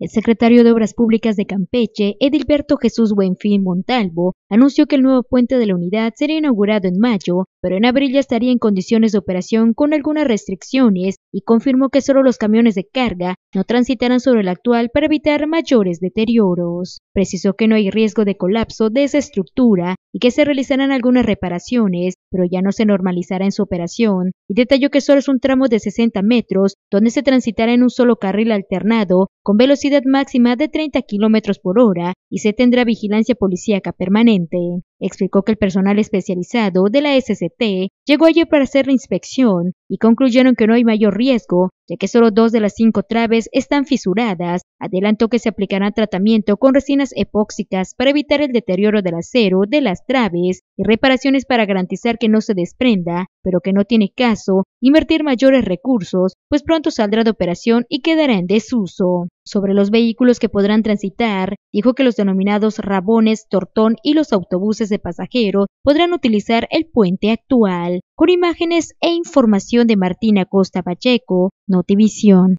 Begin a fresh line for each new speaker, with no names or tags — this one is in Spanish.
El secretario de Obras Públicas de Campeche, Edilberto Jesús Buenfil Montalvo, anunció que el nuevo puente de la unidad será inaugurado en mayo pero en abril ya estaría en condiciones de operación con algunas restricciones y confirmó que solo los camiones de carga no transitarán sobre el actual para evitar mayores deterioros. Precisó que no hay riesgo de colapso de esa estructura y que se realizarán algunas reparaciones, pero ya no se normalizará en su operación, y detalló que solo es un tramo de 60 metros donde se transitará en un solo carril alternado con velocidad máxima de 30 kilómetros por hora y se tendrá vigilancia policíaca permanente. Explicó que el personal especializado de la SCT llegó ayer para hacer la inspección y concluyeron que no hay mayor riesgo, ya que solo dos de las cinco traves están fisuradas. Adelantó que se aplicará tratamiento con resinas epóxicas para evitar el deterioro del acero de las traves y reparaciones para garantizar que no se desprenda, pero que no tiene caso invertir mayores recursos, pues pronto saldrá de operación y quedará en desuso. Sobre los vehículos que podrán transitar, dijo que los denominados rabones, tortón y los autobuses de pasajero podrán utilizar el puente actual con imágenes e información de Martina Costa Pacheco, Notivisión.